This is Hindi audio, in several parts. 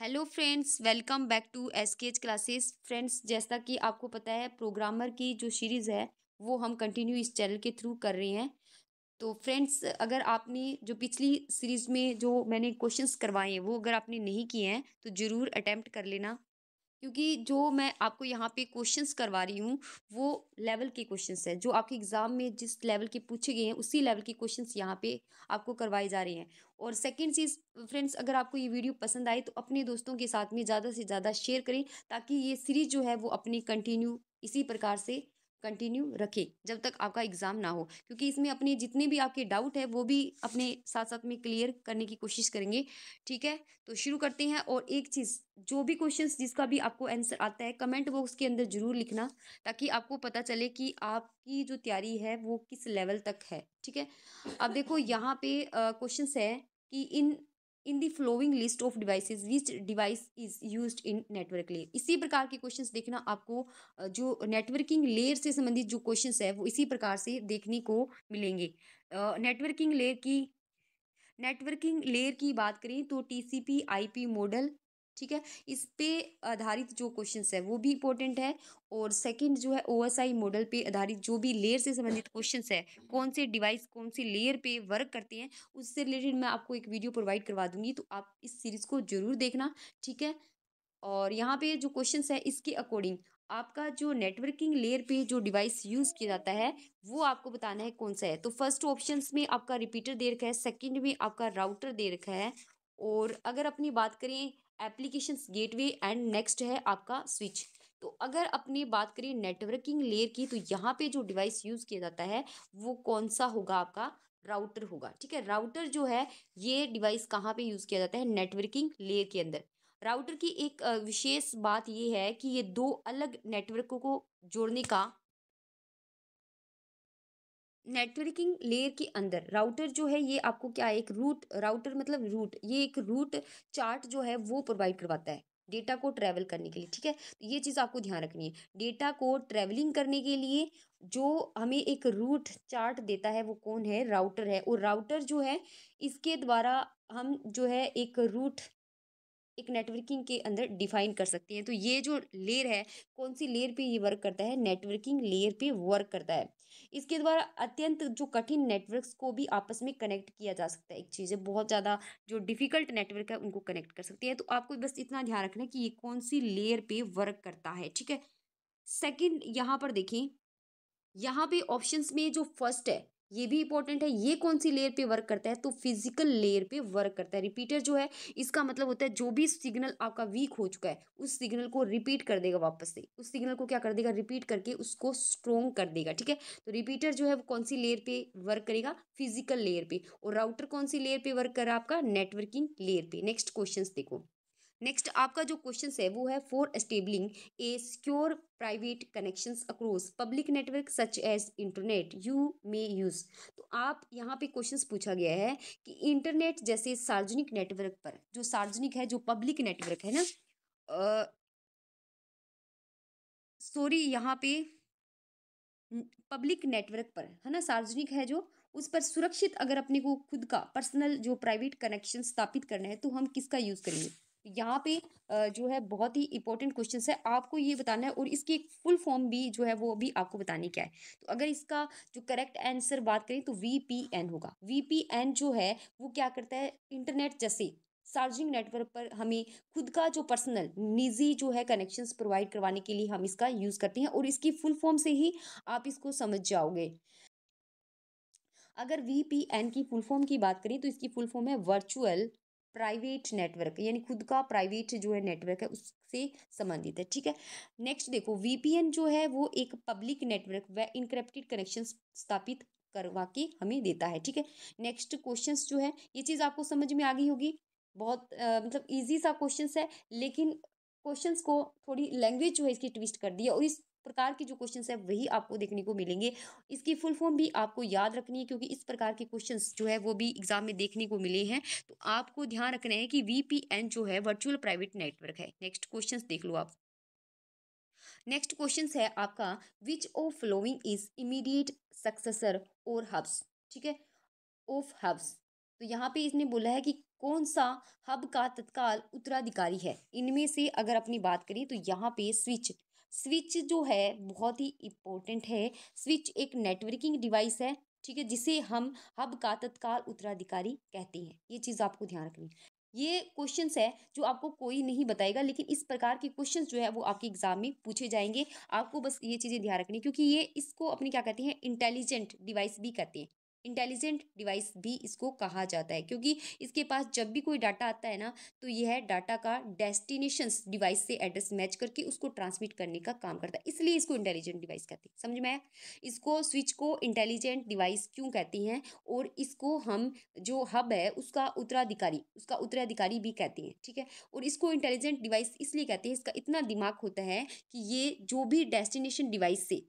hello friends welcome back to S K H classes friends जैसा कि आपको पता है प्रोग्रामर की जो सीरीज़ है वो हम कंटिन्यू इस चैनल के थ्रू कर रहे हैं तो फ्रेंड्स अगर आपने जो पिछली सीरीज़ में जो मैंने क्वेश्चंस करवाए हैं वो अगर आपने नहीं किए हैं तो ज़रूर अटैम्प्ट कर लेना क्योंकि जो मैं आपको यहाँ पे क्वेश्चंस करवा रही हूँ वो लेवल के क्वेश्चंस है जो आपके एग्ज़ाम में जिस लेवल के पूछे गए हैं उसी लेवल के क्वेश्चंस यहाँ पे आपको करवाए जा रहे हैं और सेकंड चीज़ फ्रेंड्स अगर आपको ये वीडियो पसंद आए तो अपने दोस्तों के साथ में ज़्यादा से ज़्यादा शेयर करें ताकि ये सीरीज़ जो है वो अपनी कंटिन्यू इसी प्रकार से कंटिन्यू रखें जब तक आपका एग्ज़ाम ना हो क्योंकि इसमें अपने जितने भी आपके डाउट है वो भी अपने साथ साथ में क्लियर करने की कोशिश करेंगे ठीक है तो शुरू करते हैं और एक चीज़ जो भी क्वेश्चंस जिसका भी आपको आंसर आता है कमेंट बॉक्स के अंदर ज़रूर लिखना ताकि आपको पता चले कि आपकी जो तैयारी है वो किस लेवल तक है ठीक है अब देखो यहाँ पे क्वेश्चन है कि in in the following list of device which device is use in network layer इसी प्रकार के क्वेश्चन देखना आपको जो नेटवर्किंग लेयर से संबंधित जो क्वेश्चन है वो इसी प्रकार से देखने को मिलेंगे नेटवर्किंग लेयर की नेटवर्किंग लेयर की बात करें तो टीसीपी आईपी मॉडल ठीक है इस पे आधारित जो क्वेश्चन है वो भी इंपॉर्टेंट है और सेकंड जो है ओएसआई मॉडल पे आधारित जो भी लेयर से संबंधित क्वेश्चन है कौन से डिवाइस कौन सी लेयर पे वर्क करते हैं उससे रिलेटेड मैं आपको एक वीडियो प्रोवाइड करवा दूंगी तो आप इस सीरीज़ को जरूर देखना ठीक है और यहाँ पे जो क्वेश्चन है इसके अकॉर्डिंग आपका जो नेटवर्किंग लेयर पे जो डिवाइस यूज़ किया जाता है वो आपको बताना है कौन सा है तो फर्स्ट ऑप्शन में आपका रिपीटर दे रखा है सेकेंड में आपका राउटर दे रखा है और अगर अपनी बात करें गेट गेटवे एंड नेक्स्ट है आपका स्विच तो अगर अपनी बात करें नेटवर्किंग लेयर की तो यहाँ पे जो डिवाइस यूज़ किया जाता है वो कौन सा होगा आपका राउटर होगा ठीक है राउटर जो है ये डिवाइस कहाँ पे यूज़ किया जाता है नेटवर्किंग लेयर के अंदर राउटर की एक विशेष बात ये है कि ये दो अलग नेटवर्कों को जोड़ने का नेटवर्किंग लेयर के अंदर राउटर जो है ये आपको क्या है एक रूट राउटर मतलब रूट ये एक रूट चार्ट जो है वो प्रोवाइड करवाता है डेटा को ट्रैवल करने के लिए ठीक है तो ये चीज़ आपको ध्यान रखनी है डेटा को ट्रैवलिंग करने के लिए जो हमें एक रूट चार्ट देता है वो कौन है राउटर है और राउटर जो है इसके द्वारा हम जो है एक रूट एक नेटवर्किंग के अंदर डिफाइन कर सकते हैं तो ये जो लेयर है कौन सी लेयर पे ये वर्क करता है नेटवर्किंग लेयर पे वर्क करता है इसके द्वारा अत्यंत जो कठिन नेटवर्क्स को भी आपस में कनेक्ट किया जा सकता है एक चीज़ है बहुत ज़्यादा जो डिफ़िकल्ट नेटवर्क है उनको कनेक्ट कर सकते हैं तो आपको बस इतना ध्यान रखना है कि ये कौन सी लेयर पे वर्क करता है ठीक है सेकेंड यहाँ पर देखें यहाँ पे ऑप्शंस में जो फर्स्ट है ये भी इंपॉर्टेंट है ये कौन सी लेयर पे वर्क करता है तो फिजिकल लेयर पे वर्क करता है रिपीटर जो है इसका मतलब होता है जो भी सिग्नल आपका वीक हो चुका है उस सिग्नल को रिपीट कर देगा वापस से उस सिग्नल को क्या कर देगा रिपीट करके उसको स्ट्रोंग कर देगा ठीक है तो रिपीटर जो है वो कौन सी लेयर पे वर्क करेगा फिजिकल लेयर पे और राउटर कौन सी लेयर पे वर्क कर रहा है आपका नेटवर्किंग लेयर पे नेक्स्ट क्वेश्चन देखो नेक्स्ट आपका जो क्वेश्चन है वो है for establishing a secure private connection across public network such as internet you may use तो आप यहाँ पे क्वेश्चन पूछा गया है कि इंटरनेट जैसे सार्वजनिक नेटवर्क पर जो सार्वजनिक है जो पब्लिक नेटवर्क है ना सॉरी यहाँ पे पब्लिक नेटवर्क पर है ना सार्वजनिक है जो उस पर सुरक्षित अगर अपने को खुद का पर्सनल जो प्राइवेट कनेक्शन स्थापित करना है तो हम किसका यूज़ करेंगे यहाँ पे जो है बहुत ही इंपॉर्टेंट क्वेश्चन है आपको ये बताना है और इसकी एक फुल फॉर्म भी जो है वो अभी आपको बताने क्या है तो अगर इसका जो करेक्ट आंसर बात करें तो वी होगा वी जो है वो क्या करता है इंटरनेट जैसे चार्जिंग नेटवर्क पर हमें खुद का जो पर्सनल निजी जो है कनेक्शंस प्रोवाइड करवाने के लिए हम इसका यूज़ करते हैं और इसकी फुल फॉर्म से ही आप इसको समझ जाओगे अगर वी की फुल फॉर्म की बात करें तो इसकी फुल फॉर्म है वर्चुअल प्राइवेट नेटवर्क यानी खुद का प्राइवेट जो है नेटवर्क है उससे संबंधित है ठीक है नेक्स्ट देखो वीपीएन जो है वो एक पब्लिक नेटवर्क व इनक्रिप्टेड कनेक्शन स्थापित करवा के हमें देता है ठीक है नेक्स्ट क्वेश्चन जो है ये चीज़ आपको समझ में आ गई होगी बहुत मतलब ईजी सा क्वेश्चन है लेकिन क्वेश्चंस को थोड़ी लैंग्वेज जो है इसकी ट्विस्ट कर दी है और इस प्रकार के जो क्वेश्चन है वही आपको देखने को मिलेंगे इसकी फुल फॉर्म भी आपको याद रखनी है क्योंकि इस प्रकार के क्वेश्चन जो है वो भी एग्जाम में देखने को मिले हैं तो आपको ध्यान रखना है कि वी जो है वर्चुअल प्राइवेट नेटवर्क है नेक्स्ट क्वेश्चन देख लो आप नेक्स्ट क्वेश्चन है आपका which of following is immediate successor और हब्स ठीक है ऑफ हब्स तो यहाँ पे इसने बोला है कि कौन सा हब का तत्काल उत्तराधिकारी है इनमें से अगर अपनी बात करें तो यहाँ पे स्विच स्विच जो है बहुत ही इम्पोर्टेंट है स्विच एक नेटवर्किंग डिवाइस है ठीक है जिसे हम हब का तत्काल उत्तराधिकारी कहते हैं ये चीज़ आपको ध्यान रखनी ये क्वेश्चंस है जो आपको कोई नहीं बताएगा लेकिन इस प्रकार के क्वेश्चंस जो है वो आपके एग्जाम में पूछे जाएंगे आपको बस ये चीज़ें ध्यान रखनी क्योंकि ये इसको अपने क्या कहते हैं इंटेलिजेंट डिवाइस भी कहते हैं इंटेलिजेंट डिवाइस भी इसको कहा जाता है क्योंकि इसके पास जब भी कोई डाटा आता है ना तो यह डाटा का डेस्टिनेशन डिवाइस से एड्रेस मैच करके उसको ट्रांसमिट करने का काम करता है इसलिए इसको इंटेलिजेंट डिवाइस कहते हैं समझ में इसको स्विच को इंटेलिजेंट डिवाइस क्यों कहती हैं और इसको हम जो हब है उसका उत्तराधिकारी उसका उत्तराधिकारी भी कहती हैं ठीक है और इसको इंटेलिजेंट डिवाइस इसलिए कहते हैं इसका इतना दिमाग होता है कि ये जो भी डेस्टिनेशन डिवाइस से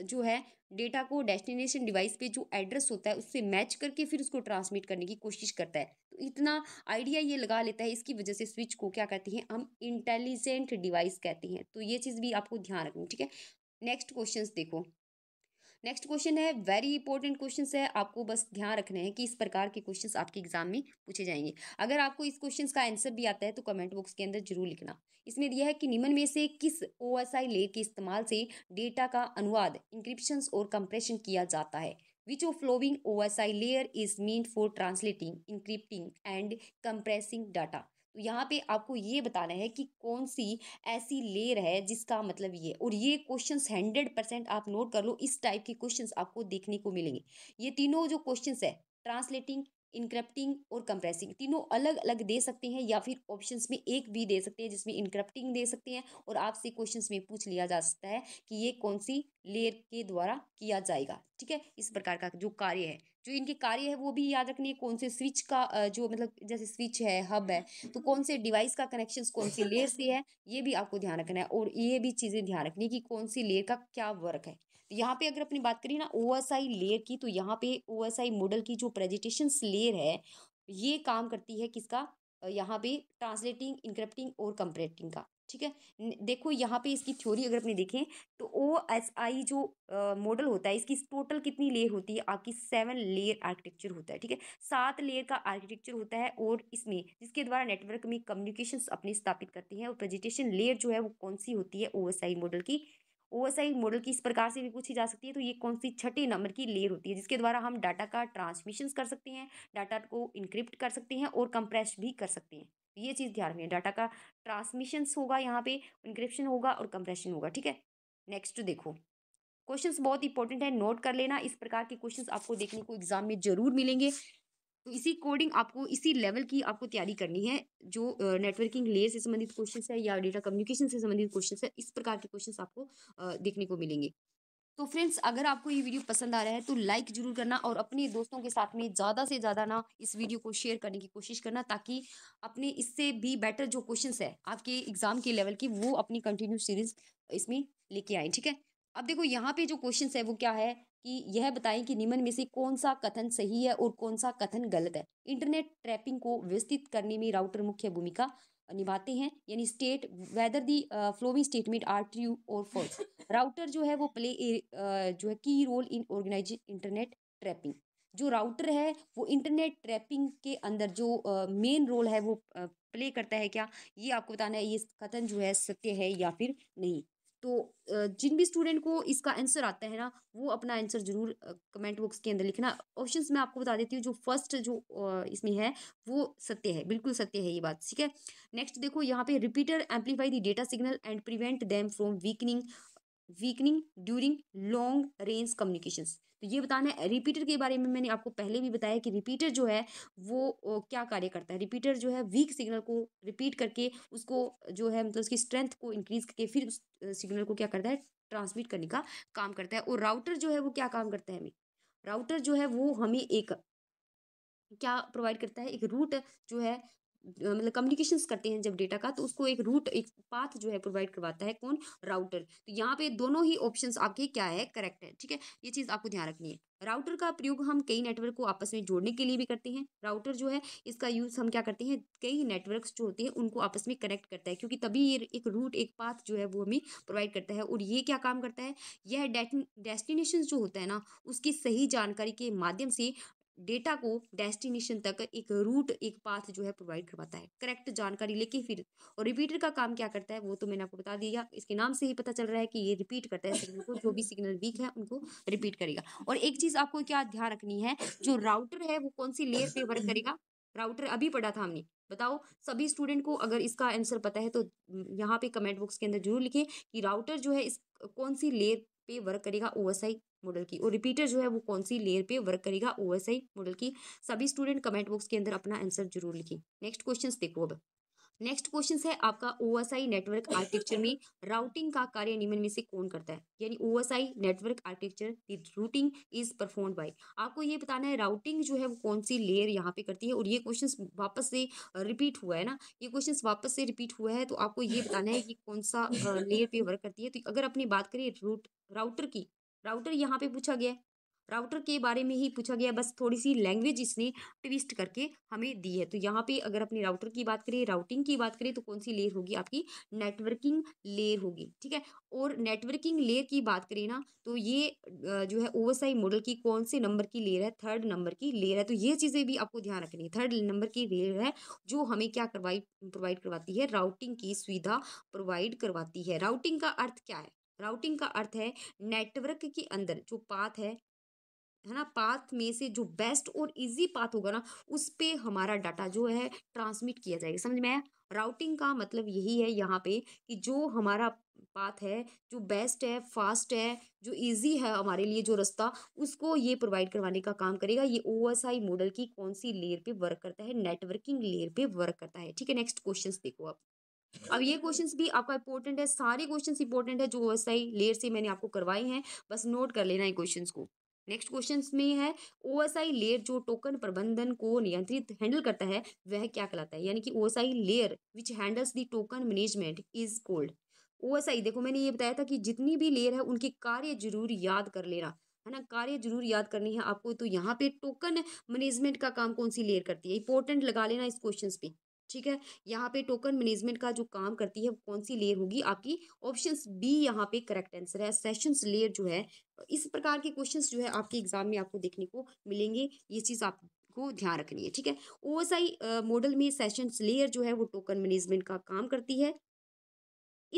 जो है डेटा को डेस्टिनेशन डिवाइस पे जो एड्रेस होता है उससे मैच करके फिर उसको ट्रांसमिट करने की कोशिश करता है तो इतना आइडिया ये लगा लेता है इसकी वजह से स्विच को क्या कहते हैं हम इंटेलिजेंट डिवाइस कहते हैं तो ये चीज़ भी आपको ध्यान रखनी ठीक है नेक्स्ट क्वेश्चन देखो नेक्स्ट क्वेश्चन है वेरी इंपॉर्टेंट क्वेश्चन है आपको बस ध्यान रखना है कि इस प्रकार के क्वेश्चन आपके एग्जाम में पूछे जाएंगे अगर आपको इस क्वेश्चन का आंसर भी आता है तो कमेंट बॉक्स के अंदर जरूर लिखना इसमें दिया है कि निम्न में से किस ओ एस आई लेयर के इस्तेमाल से डेटा का अनुवाद इंक्रिप्शन और कंप्रेशन किया जाता है which following O S I layer is mean for translating encrypting and compressing data तो यहाँ पे आपको ये बताना है कि कौन सी ऐसी लेयर है जिसका मतलब ये और ये क्वेश्चन हंड्रेड परसेंट आप नोट कर लो इस टाइप के क्वेश्चन आपको देखने को मिलेंगे ये तीनों जो क्वेश्चन है ट्रांसलेटिंग इनक्रप्टिंग और कंप्रेसिंग तीनों अलग अलग दे सकते हैं या फिर ऑप्शन में एक भी दे सकते हैं जिसमें इनक्रप्टिंग दे सकते हैं और आपसे क्वेश्चन में पूछ लिया जा सकता है कि ये कौन सी लेयर के द्वारा किया जाएगा ठीक है इस प्रकार का जो कार्य है जो इनके कार्य है वो भी याद रखने कौन से स्विच का जो मतलब जैसे स्विच है हब है तो कौन से डिवाइस का कनेक्शन कौन सी लेयर से है ये भी आपको ध्यान रखना है और ये भी चीज़ें ध्यान रखनी है कि कौन सी लेयर का क्या वर्क है यहाँ पे अगर अपनी बात करें ना ओ लेयर की तो यहाँ पे ओ मॉडल की जो प्रेजिटेशन लेयर है ये काम करती है किसका यहाँ पे ट्रांसलेटिंग इंक्रप्टिंग और कंप्रेटिंग का ठीक है देखो यहाँ पे इसकी थ्योरी अगर अपने देखें तो ओ एस आई जो मॉडल होता है इसकी टोटल कितनी लेयर होती है आपकी सेवन लेयर आर्किटेक्चर होता है ठीक है सात लेयर का आर्किटेक्चर होता है और इसमें जिसके द्वारा नेटवर्क में कम्युनिकेशन अपने स्थापित करती है और प्रेजेंटेशन लेयर जो है वो कौन सी होती है ओ एस आई मॉडल की ओ एस आई मॉडल की इस प्रकार से भी पूछी जा सकती है तो ये कौन सी छठी नंबर की लेयर होती है जिसके द्वारा हम डाटा का ट्रांसमिशन कर सकते हैं डाटा को इनक्रिप्ट कर सकते हैं और कंप्रेस भी कर सकते हैं तो ये चीज़ ध्यान रखें डाटा का ट्रांसमिशन होगा यहाँ पे इंक्रिप्शन होगा और कंप्रेशन होगा ठीक है नेक्स्ट देखो क्वेश्चंस बहुत इंपॉर्टेंट है नोट कर लेना इस प्रकार के क्वेश्चंस आपको देखने को एग्जाम में जरूर मिलेंगे इसी कोडिंग आपको इसी लेवल की आपको तैयारी करनी है जो नेटवर्किंग लेयर से संबंधित क्वेश्चन है या डेटा कम्युनिकेशन से संबंधित क्वेश्चन है इस प्रकार के क्वेश्चन आपको देखने को मिलेंगे तो फ्रेंड्स अगर आपको ये वीडियो पसंद आ रहा है तो लाइक जरूर करना और अपने दोस्तों के साथ में ज़्यादा से ज़्यादा ना इस वीडियो को शेयर करने की कोशिश करना ताकि अपने इससे भी बेटर जो क्वेश्चंस है आपके एग्ज़ाम के लेवल की वो अपनी कंटिन्यू सीरीज इसमें लेके आए ठीक है अब देखो यहाँ पे जो क्वेश्चन है वो क्या है कि यह बताएं कि निम्न में से कौन सा कथन सही है और कौन सा कथन गलत है इंटरनेट ट्रैपिंग को व्यवस्थित करने में राउटर मुख्य भूमिका निभाते हैं यानी state whether the following statement are true और फॉल्स राउटर जो है वो प्ले जो है key role in organise internet trapping जो राउटर है वो इंटरनेट ट्रैपिंग के अंदर जो मेन रोल है वो प्ले करता है क्या ये आपको बताना है ये कथन जो है सत्य है या फिर नहीं तो जिन भी स्टूडेंट को इसका आंसर आता है ना वो अपना आंसर जरूर कमेंट बॉक्स के अंदर लिखना ऑप्शंस मैं आपको बता देती हूँ जो फर्स्ट जो इसमें है वो सत्य है बिल्कुल सत्य है ये बात ठीक है नेक्स्ट देखो यहाँ पे repeater amplify the data signal and prevent them from weakening weakening during long range communication तो ये बताना है रिपीटर के बारे में मैंने आपको पहले भी बताया कि रिपीटर जो है वो क्या कार्य करता है रिपीटर जो है वीक सिग्नल को रिपीट करके उसको जो है मतलब उसकी स्ट्रेंथ को इंक्रीज करके फिर उस सिग्नल को क्या करता है ट्रांसमिट करने का काम करता है और राउटर जो है वो क्या काम करता है हमें राउटर जो है वो हमें एक क्या प्रोवाइड करता है एक रूट जो है मतलब कम्युनिकेशन करते हैं जब डेटा का तो उसको एक रूट एक पाथ जो है प्रोवाइड करवाता है कौन राउटर तो यहाँ पे दोनों ही ऑप्शन आपके क्या है करेक्ट है ठीक है ये चीज़ आपको ध्यान रखनी है राउटर का प्रयोग हम कई नेटवर्क को आपस में जोड़ने के लिए भी करते हैं राउटर जो है इसका यूज़ हम क्या करते हैं कई नेटवर्क जो होते हैं उनको आपस में कनेक्ट करता है क्योंकि तभी ये एक रूट एक पाथ जो है वो हमें प्रोवाइड करता है और ये क्या काम करता है यह डेस्टिनेशन जो होता है ना उसकी सही जानकारी के माध्यम से डेटा को डेस्टिनेशन तक एक रूट एक पाथ जो है प्रोवाइड करवाता है करेक्ट जानकारी लेके फिर और रिपीटर का काम क्या करता है वो तो मैंने आपको बता दिया इसके नाम से ही पता चल रहा है कि ये रिपीट करता है सिग्नल को जो भी सिग्नल वीक है उनको रिपीट करेगा और एक चीज़ आपको क्या ध्यान रखनी है जो राउटर है वो कौन सी लेयर पे वर्क करेगा राउटर अभी पढ़ा था हमने बताओ सभी स्टूडेंट को अगर इसका आंसर पता है तो यहाँ पे कमेंट बॉक्स के अंदर जरूर लिखें कि राउटर जो है इस कौन सी लेयर पे वर्क करेगा ओएसआई मॉडल की और रिपीटर जो है वो कौन सी लेयर पे वर्क करेगा ओएसआई मॉडल की सभी स्टूडेंट कमेंट बॉक्स के अंदर अपना आंसर जरूर लिखें नेक्स्ट क्वेश्चन देखो अब नेक्स्ट क्वेश्चन है आपका ओ नेटवर्क आर्किटेक्चर में राउटिंग का कार्य निम्न में से कौन करता है यानी ओ network architecture routing is perform by आपको ये बताना है राउटिंग जो है वो कौन सी लेयर यहाँ पे करती है और ये क्वेश्चन वापस से रिपीट हुआ है ना ये क्वेश्चन वापस से रिपीट हुआ है तो आपको ये बताना है कि कौन सा लेयर पे वर्क करती है तो अगर अपनी बात करें रूट राउटर की राउटर यहाँ पे पूछा गया राउटर के बारे में ही पूछा गया बस थोड़ी सी लैंग्वेज इसने ट्विस्ट करके हमें दी है तो यहाँ पे अगर अपने राउटर की बात करें राउटिंग की बात करें तो कौन सी लेयर होगी आपकी नेटवर्किंग लेयर होगी ठीक है और नेटवर्किंग लेयर की बात करें ना तो ये जो है ओवरसाई मॉडल की कौन से नंबर की लेयर है थर्ड नंबर की लेयर है तो ये चीज़ें भी आपको ध्यान रखनी है थर्ड नंबर की लेयर है जो हमें क्या करवाई प्रोवाइड करवाती है राउटिंग की सुविधा प्रोवाइड करवाती है राउटिंग का अर्थ क्या है राउटिंग का अर्थ है नेटवर्क के अंदर जो पाथ है है ना पाथ में से जो बेस्ट और इजी पाथ होगा ना उस पर हमारा डाटा जो है ट्रांसमिट किया जाएगा समझ में आया राउटिंग का मतलब यही है यहाँ पे कि जो हमारा पाथ है जो बेस्ट है फास्ट है जो इजी है हमारे लिए जो रास्ता उसको ये प्रोवाइड करवाने का काम करेगा ये आई मॉडल की कौन सी लेयर पे वर्क करता है नेटवर्किंग लेयर पे वर्क करता है ठीक है नेक्स्ट क्वेश्चंस देखो आप अब ये क्वेश्चंस भी आपका इंपॉर्टेंट है सारे क्वेश्चंस इंपॉर्टेंट है जो आई लेयर से मैंने आपको करवाए हैं बस नोट कर लेना है क्वेश्चन को नेक्स्ट क्वेश्चन में है ओ लेयर जो टोकन प्रबंधन को नियंत्रित हैंडल करता है वह क्या कहलाता है यानी कि ओ layer which handles the token management is called ओ देखो मैंने ये बताया था कि जितनी भी लेयर है उनके कार्य जरूर याद कर लेना है ना कार्य जरूर याद करनी है आपको तो यहाँ पे टोकन मैनेजमेंट का काम कौन सी लेयर करती है इंपॉर्टेंट लगा लेना इस क्वेश्चन पे ठीक है यहाँ पे टोकन मैनेजमेंट का जो काम करती है वो कौन सी लेयर होगी आपकी ऑप्शन बी यहाँ पे करेक्ट आंसर है सेशंस लेयर जो है इस प्रकार के क्वेश्चंस जो है आपके एग्जाम में आपको देखने को मिलेंगे ये चीज़ आप को ध्यान रखनी है ठीक है ओएसआई मॉडल में सेशंस लेयर जो है वो टोकन मैनेजमेंट का काम करती है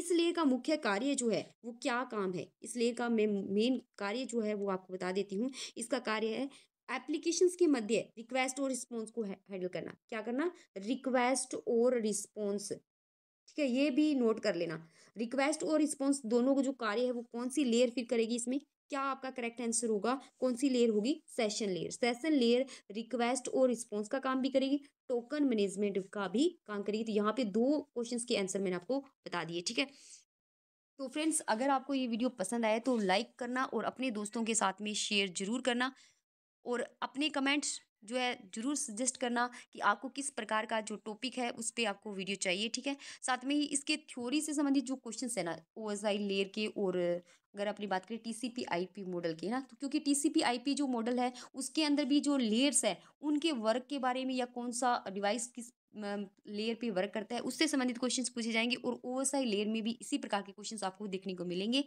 इस लेयर का मुख्य कार्य जो है वो क्या काम है इस लेयर का मेन कार्य जो है वो आपको बता देती हूँ इसका कार्य है एप्लीकेशन के मध्य रिक्वेस्ट और रिस्पॉन्स को हैंडल करना क्या करना रिक्वेस्ट और रिस्पॉन्स ठीक है ये भी नोट कर लेना रिक्वेस्ट और रिस्पॉन्स दोनों को जो कार्य है वो कौन सी लेयर फिर करेगी इसमें क्या आपका करेक्ट आंसर होगा कौन सी लेयर होगी session layer session layer request और रिस्पॉन्स का काम भी करेगी टोकन मैनेजमेंट का भी काम करेगी तो यहाँ पे दो क्वेश्चन के आंसर मैंने आपको बता दिए ठीक है तो फ्रेंड्स अगर आपको ये वीडियो पसंद आए तो लाइक करना और अपने दोस्तों के साथ में शेयर जरूर करना और अपने कमेंट्स जो है ज़रूर सजेस्ट करना कि आपको किस प्रकार का जो टॉपिक है उस पर आपको वीडियो चाहिए ठीक है साथ में ही इसके थ्योरी से संबंधित जो क्वेश्चन है ना ओ एस आई लेयर के और अगर अपनी बात करें T C P I P model की ना तो क्योंकि T C P I P जो मॉडल है उसके अंदर भी जो लेयर्स है उनके वर्क के बारे में या कौन सा डिवाइस किस लेयर पे वर्क करता है उससे संबंधित क्वेश्चंस पूछे जाएंगे और ओ एस आई लेयर में भी इसी प्रकार के क्वेश्चंस आपको देखने को मिलेंगे